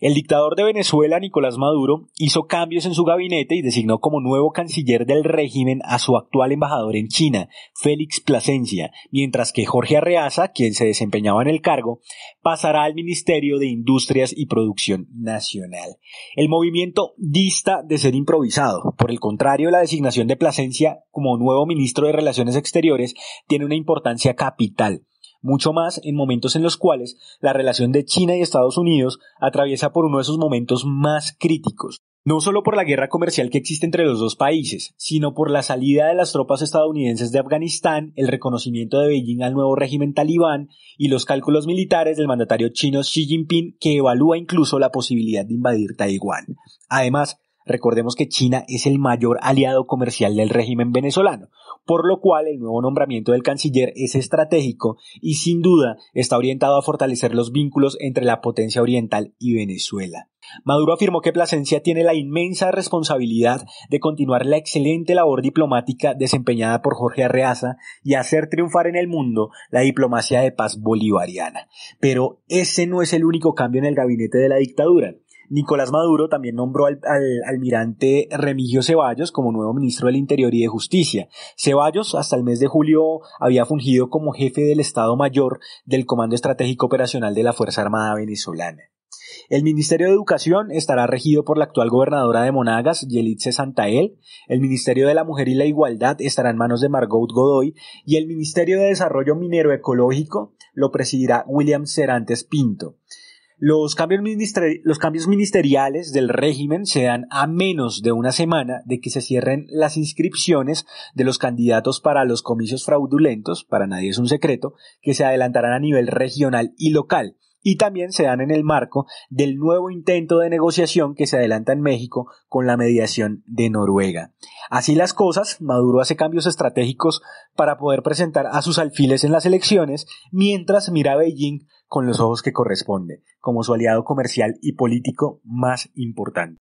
El dictador de Venezuela, Nicolás Maduro, hizo cambios en su gabinete y designó como nuevo canciller del régimen a su actual embajador en China, Félix Plasencia, mientras que Jorge Arreaza, quien se desempeñaba en el cargo, pasará al Ministerio de Industrias y Producción Nacional. El movimiento dista de ser improvisado. Por el contrario, la designación de Plasencia como nuevo ministro de Relaciones Exteriores tiene una importancia capital mucho más en momentos en los cuales la relación de China y Estados Unidos atraviesa por uno de sus momentos más críticos, no solo por la guerra comercial que existe entre los dos países, sino por la salida de las tropas estadounidenses de Afganistán, el reconocimiento de Beijing al nuevo régimen talibán y los cálculos militares del mandatario chino Xi Jinping que evalúa incluso la posibilidad de invadir Taiwán. Además, recordemos que China es el mayor aliado comercial del régimen venezolano, por lo cual el nuevo nombramiento del canciller es estratégico y sin duda está orientado a fortalecer los vínculos entre la potencia oriental y Venezuela. Maduro afirmó que Plasencia tiene la inmensa responsabilidad de continuar la excelente labor diplomática desempeñada por Jorge Arreaza y hacer triunfar en el mundo la diplomacia de paz bolivariana. Pero ese no es el único cambio en el gabinete de la dictadura. Nicolás Maduro también nombró al, almirante Remigio Ceballos como nuevo ministro del Interior y de Justicia. Ceballos hasta el mes de julio había fungido como jefe del Estado Mayor del Comando Estratégico Operacional de la Fuerza Armada Venezolana. El Ministerio de Educación estará regido por la actual gobernadora de Monagas, Yelitze Santael. El Ministerio de la Mujer y la Igualdad estará en manos de Margot Godoy. Y el Ministerio de Desarrollo Minero Ecológico lo presidirá William Cerantes Pinto. Los cambios, ministeriales del régimen se dan a menos de una semana de que se cierren las inscripciones de los candidatos para los comicios fraudulentos, para nadie es un secreto, que se adelantarán a nivel regional y local y también se dan en el marco del nuevo intento de negociación que se adelanta en México con la mediación de Noruega. Así las cosas, Maduro hace cambios estratégicos para poder presentar a sus alfiles en las elecciones, mientras mira a Beijing con los ojos que corresponde, como su aliado comercial y político más importante.